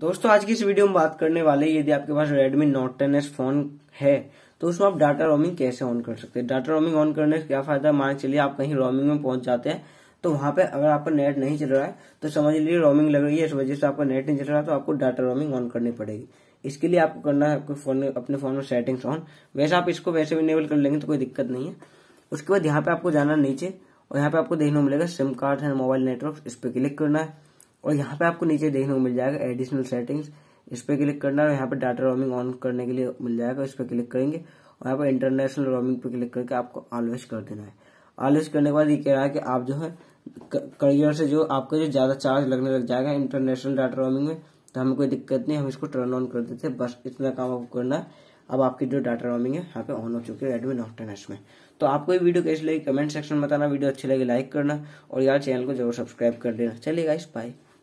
दोस्तों आज की इस वीडियो में बात करने वाले यदि आपके पास Redmi Note 10s फोन है तो उसमें आप डाटा रोमिंग कैसे ऑन कर सकते हैं डाटा रोमिंग ऑन करने से क्या फायदा मान चलिए आप कहीं रोमिंग में पहुंच जाते हैं तो वहां पे अगर आपका नेट नहीं चल रहा है तो समझ लीजिए रोमिंग लग रही है इस वजह से आपका नेट नहीं चल रहा तो आपको डाटा रोमिंग ऑन करनी पड़ेगी इसके लिए आपको करना है आपके फोन अपने फोन में सेटिंग्स ऑन वैसे आप इसको वैसे भी इनेबल कर लेंगे तो कोई दिक्कत नहीं है उसके बाद यहाँ पे आपको जाना नीचे और यहाँ पे आपको देखने को मिलेगा सिम कार्ड है मोबाइल नेटवर्क इस पर क्लिक करना है और यहाँ पे आपको नीचे देखने को मिल जाएगा एडिशनल सेटिंग्स इस पर क्लिक करना है यहाँ पर डाटा रोमिंग ऑन करने के लिए मिल जाएगा इस पर क्लिक करेंगे और यहाँ पर इंटरनेशनल रोमिंग पे क्लिक करके आपको ऑलवेज कर देना है ऑलवेज करने के बाद ये कह रहा है कि आप जो है करियर से जो आपका जो ज़्यादा चार्ज लगने लग जाएगा इंटरनेशनल डाटा रोमिंग में तो हमें कोई दिक्कत नहीं हम इसको टर्न ऑन कर देते हैं बस इतना काम आपको करना है अब आपकी जो डाटा रोमिंग है यहाँ पे ऑन हो चुकी है रेडमी नोट टेन में तो आपको ये वीडियो कैसी लगी कमेंट सेक्शन में बताना वीडियो अच्छी लगी लाइक करना और यार चैनल को जरूर सब्सक्राइब कर देना चलिए गाइस बाय